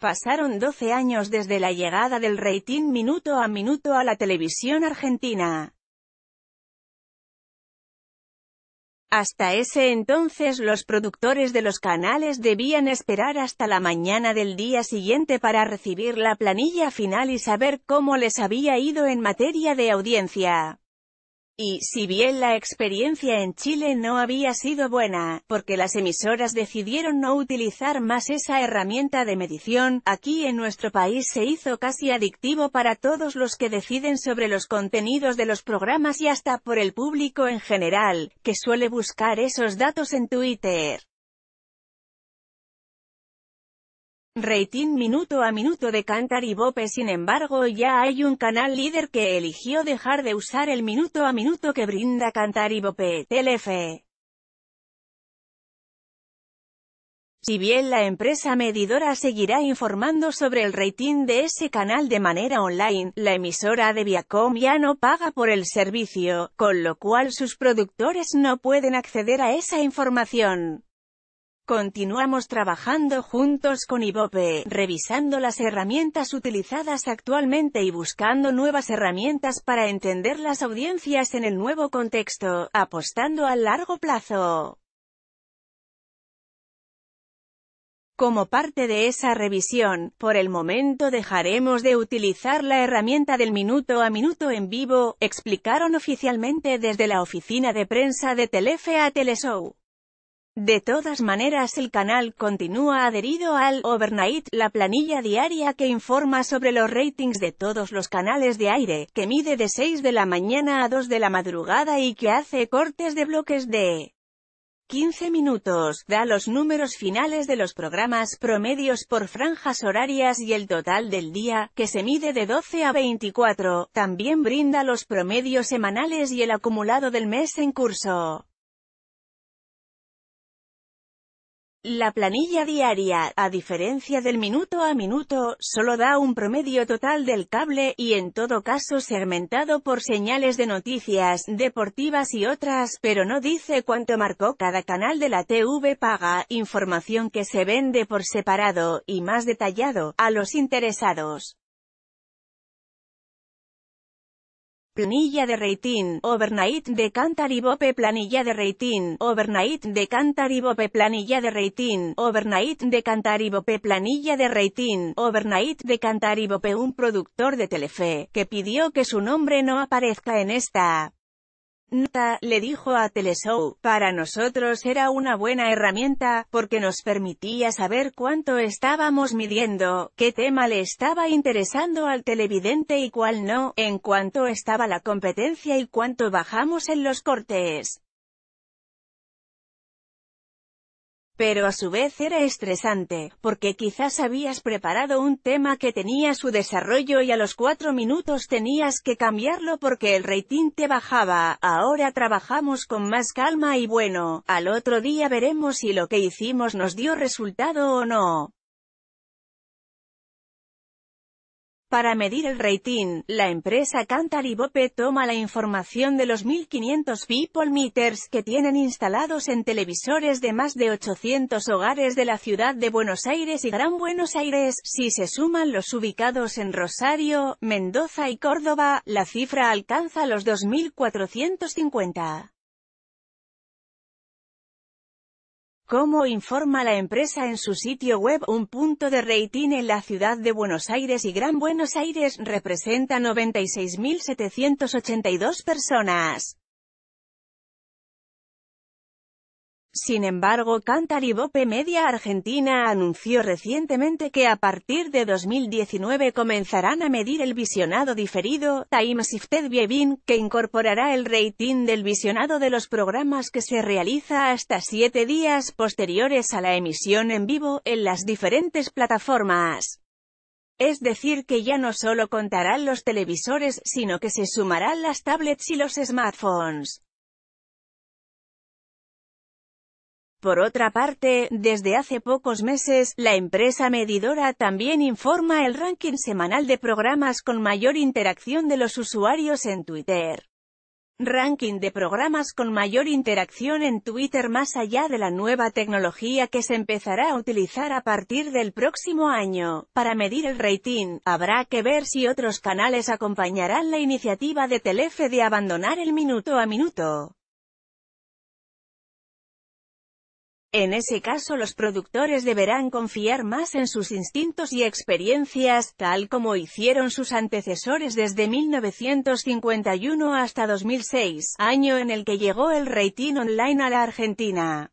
Pasaron 12 años desde la llegada del rating minuto a minuto a la televisión argentina. Hasta ese entonces los productores de los canales debían esperar hasta la mañana del día siguiente para recibir la planilla final y saber cómo les había ido en materia de audiencia. Y si bien la experiencia en Chile no había sido buena, porque las emisoras decidieron no utilizar más esa herramienta de medición, aquí en nuestro país se hizo casi adictivo para todos los que deciden sobre los contenidos de los programas y hasta por el público en general, que suele buscar esos datos en Twitter. rating minuto a minuto de Cantar y Bope sin embargo ya hay un canal líder que eligió dejar de usar el minuto a minuto que brinda Cantar y Bope, Telefe Si bien la empresa medidora seguirá informando sobre el rating de ese canal de manera online, la emisora de Viacom ya no paga por el servicio, con lo cual sus productores no pueden acceder a esa información. Continuamos trabajando juntos con Ibope, revisando las herramientas utilizadas actualmente y buscando nuevas herramientas para entender las audiencias en el nuevo contexto, apostando a largo plazo. Como parte de esa revisión, por el momento dejaremos de utilizar la herramienta del minuto a minuto en vivo, explicaron oficialmente desde la oficina de prensa de Telefe a Teleshow. De todas maneras el canal continúa adherido al Overnight, la planilla diaria que informa sobre los ratings de todos los canales de aire, que mide de 6 de la mañana a 2 de la madrugada y que hace cortes de bloques de 15 minutos, da los números finales de los programas promedios por franjas horarias y el total del día, que se mide de 12 a 24, también brinda los promedios semanales y el acumulado del mes en curso. La planilla diaria, a diferencia del minuto a minuto, solo da un promedio total del cable, y en todo caso segmentado por señales de noticias, deportivas y otras, pero no dice cuánto marcó cada canal de la TV paga, información que se vende por separado, y más detallado, a los interesados. Planilla de rating, overnight de Cantaribope Planilla de rating, overnight de Bope Planilla de rating, overnight de Cantaribope Planilla de rating, overnight de Cantaribope Un productor de Telefe, que pidió que su nombre no aparezca en esta Nota, le dijo a Teleshow, para nosotros era una buena herramienta, porque nos permitía saber cuánto estábamos midiendo, qué tema le estaba interesando al televidente y cuál no, en cuánto estaba la competencia y cuánto bajamos en los cortes. Pero a su vez era estresante, porque quizás habías preparado un tema que tenía su desarrollo y a los cuatro minutos tenías que cambiarlo porque el rating te bajaba, ahora trabajamos con más calma y bueno, al otro día veremos si lo que hicimos nos dio resultado o no. Para medir el rating, la empresa Cantar Bope toma la información de los 1500 people meters que tienen instalados en televisores de más de 800 hogares de la ciudad de Buenos Aires y Gran Buenos Aires, si se suman los ubicados en Rosario, Mendoza y Córdoba, la cifra alcanza los 2450. Como informa la empresa en su sitio web, un punto de rating en la ciudad de Buenos Aires y Gran Buenos Aires representa 96.782 personas. Sin embargo, Bope Media Argentina anunció recientemente que a partir de 2019 comenzarán a medir el visionado diferido, Time Shifted Viewing, que incorporará el rating del visionado de los programas que se realiza hasta siete días posteriores a la emisión en vivo, en las diferentes plataformas. Es decir que ya no solo contarán los televisores, sino que se sumarán las tablets y los smartphones. Por otra parte, desde hace pocos meses, la empresa medidora también informa el ranking semanal de programas con mayor interacción de los usuarios en Twitter. Ranking de programas con mayor interacción en Twitter más allá de la nueva tecnología que se empezará a utilizar a partir del próximo año. Para medir el rating, habrá que ver si otros canales acompañarán la iniciativa de Telefe de abandonar el minuto a minuto. En ese caso los productores deberán confiar más en sus instintos y experiencias, tal como hicieron sus antecesores desde 1951 hasta 2006, año en el que llegó el rating online a la Argentina.